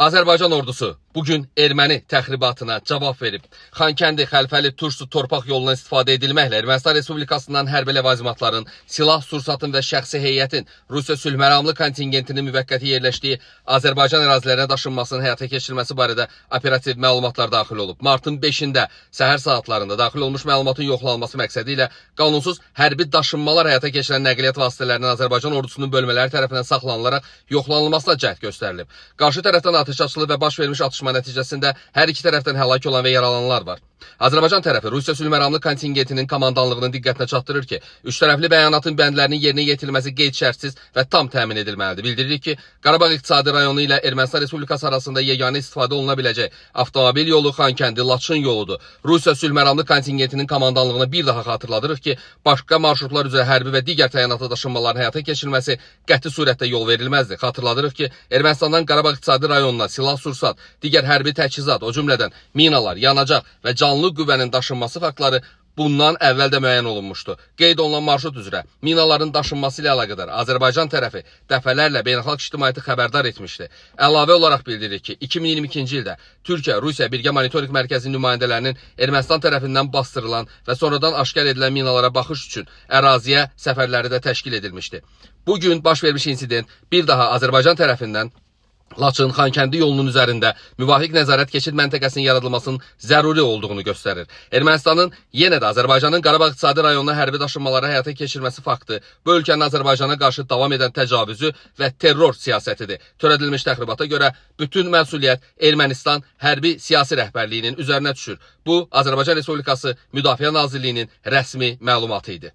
Azərbaycan ordusu bugün erməni təxribatına cavab verib. Xankəndi, Xəlfəli, Tursu torpaq yolundan istifadə edilməklə Ermənistan Respublikasından hərbi ləvazimatların, silah, sursatın və şəxsi heyətin Rusiya sülh məramlı kontingentinin müvəqqəti yerləşdiyi Azərbaycan ərazilərinə daşınmasının həyata keçirilməsi barədə operativ məlumatlar daxil olub. Martın 5-də səhər saatlarında daxil olmuş məlumatın yoxlanılması məqsədi ilə qanunsuz hərbi daşınmalar həyata keçirilən nəqliyyat vasitələrinin Azərbaycan ordusunun bölmələri tərəfindən saxlanılaraq yoxlanılmasına cəhd göstərilib. Qarşı tərəfdən atəş açılıb və baş vermiş atışma nəticəsində hər iki tərəfdən həlak olan və yaralananlar var. Azərbaycan tərəfi Rusiya sülhməramlı kontingentinin komandanlığının diqqətinə çatdırır ki, üçtərəfli bəyanatın bəndlərinin yerinə yetirilməsi qeyd-şərtsiz və tam təmin edilməlidir. Bildiririk ki, Qarabağ iqtisadi rayonu ilə Ermənistan Respublikası arasında yeganə istifadə oluna biləcək avtomobil yolu Xankəndi Laçın yoludur. Rusiya sülhməramlı kontingentinin komandanlığını bir daha xatırladırıq ki, başqa marşrutlar üzrə hərbi və digər təyinatlı daşınmaların həyata keçirilməsi qəti surətdə yol verilməzdir. Xatırladırıq ki, Ermənistandan Qarabağ iqtisadi rayonuna silah-sursat, digər hərbi təchizat, o cümlədən minalar, yanacaq və canlı qanlı qüvvənin daşınması faktları bundan əvvəl də müəyyən olunmuşdu. Qeyd olunan marşrut üzrə minaların daşınması ilə əlaqədar Azərbaycan tərəfi dəfələrlə beynəlxalq ictimaiyyəti xəbərdar etmişdi. Əlavə olaraq bildirir ki, 2022-ci ildə Türkiyə-Rusiya birgə monitorinq mərkəzinin nümayəndələrinin Ermənistan tərəfindən bastırılan və sonradan aşkar edilən minalara baxış üçün əraziyə səfərləri də təşkil edilmişdi. Bu gün baş vermiş insident bir daha Azərbaycan tərəfindən Laçın-Xankəndi yolunun üzərində müvafiq nəzarət keçid məntəqəsinin yaradılmasının zəruri olduğunu göstərir. Ermənistanın yenə də Azərbaycanın Qarabağ iqtisadi rayonuna hərbi daşınmaları həyata keçirməsi faktı bu ölkənin Azərbaycana qarşı davam edən təcavüzü və terror siyasətidir. Törədilmiş təxribata görə bütün məsuliyyət Ermənistan hərbi siyasi rəhbərliyinin üzərinə düşür. Bu Azərbaycan Respublikası Müdafiə Nazirliyinin rəsmi məlumatı idi.